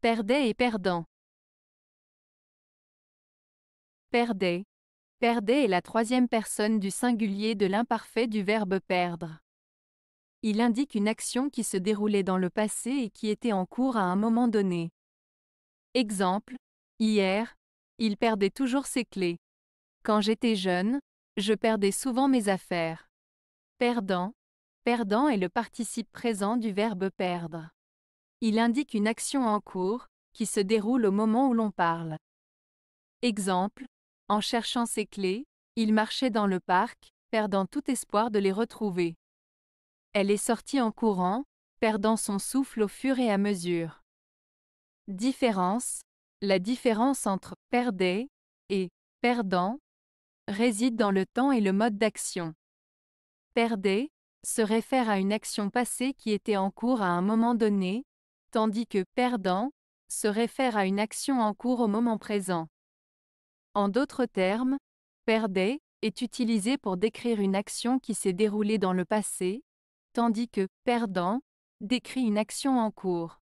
Perdait et perdant. Perdait. Perdait est la troisième personne du singulier de l'imparfait du verbe perdre. Il indique une action qui se déroulait dans le passé et qui était en cours à un moment donné. Exemple, hier, il perdait toujours ses clés. Quand j'étais jeune, je perdais souvent mes affaires. Perdant, perdant est le participe présent du verbe perdre. Il indique une action en cours, qui se déroule au moment où l'on parle. Exemple, en cherchant ses clés, il marchait dans le parc, perdant tout espoir de les retrouver. Elle est sortie en courant, perdant son souffle au fur et à mesure. Différence. La différence entre perdait et perdant réside dans le temps et le mode d'action. Perdait se réfère à une action passée qui était en cours à un moment donné, tandis que perdant se réfère à une action en cours au moment présent. En d'autres termes, perdait est utilisé pour décrire une action qui s'est déroulée dans le passé, tandis que perdant décrit une action en cours.